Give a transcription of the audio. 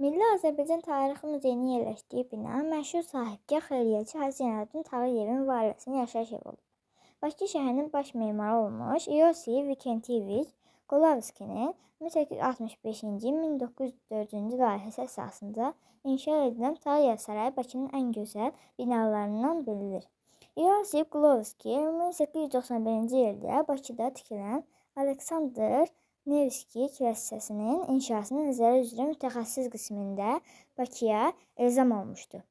Milli Azərbaycan Tarixi Muzeyinin yerləşdiyi bina məşhur sahibkar xeyriyyəçi Hacı Zeynəlabdin Tağıyevin barəsinin yaşayış evi olub. Bakı şəhərinin baş memarı olmuş Yosif Vikentiyeviç Qolavskinin 1865-1904-cü il layihəsi əsasında inşa edilən Tağıyev sarayı Bakının ən gözəl binalarından biridir. Yosif Qolavski 1891-ci ildə Bakıda tikilən Aleksandr Nevski kilsəsinin inşasını nəzarət üzrə mütəxəssis qismində Bakıya elzam olmuşdu.